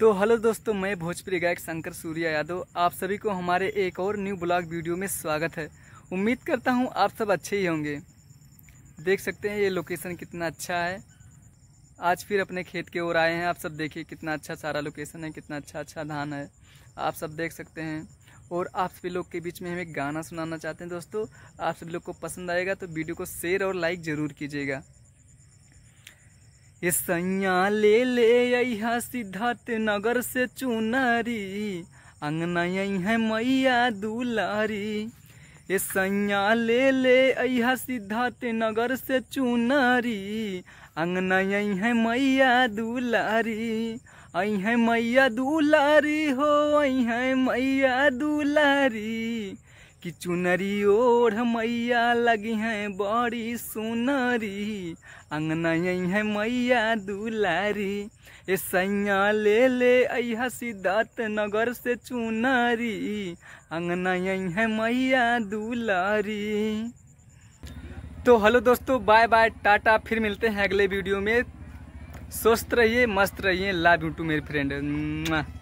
तो हेलो दोस्तों मैं भोजपुरी गायक शंकर सूर्या यादव आप सभी को हमारे एक और न्यू ब्लॉग वीडियो में स्वागत है उम्मीद करता हूँ आप सब अच्छे ही होंगे देख सकते हैं ये लोकेशन कितना अच्छा है आज फिर अपने खेत के ओर आए हैं आप सब देखिए कितना अच्छा सारा लोकेशन है कितना अच्छा अच्छा धान है आप सब देख सकते हैं और आप सभी लोग के बीच में हम एक गाना सुनाना चाहते हैं दोस्तों आप सभी लोग को पसंद आएगा तो वीडियो को शेयर और लाइक ज़रूर कीजिएगा ये सैया ले ले अहा सिद्धार्थ नगर से चुनरी अंगना है मैया दुलारी ये सैया ले ले अहा सिद्धार्थ नगर से चुनरी अंगना है मैया दुलारी आई है मैया दुलारी हो आई है मैया दुलारी कि चुनरी ओढ़ मैया लगी है बड़ी सुनरी अंगना यही है मैया दुलारी ए सैया ले ले सिद्धार्थ नगर से चुनरी अंगना यही है मैया दुलारी तो हेलो दोस्तों बाय बाय टाटा फिर मिलते हैं अगले वीडियो में स्वस्थ रहिए मस्त रहिए लव यू टू मेरे फ्रेंड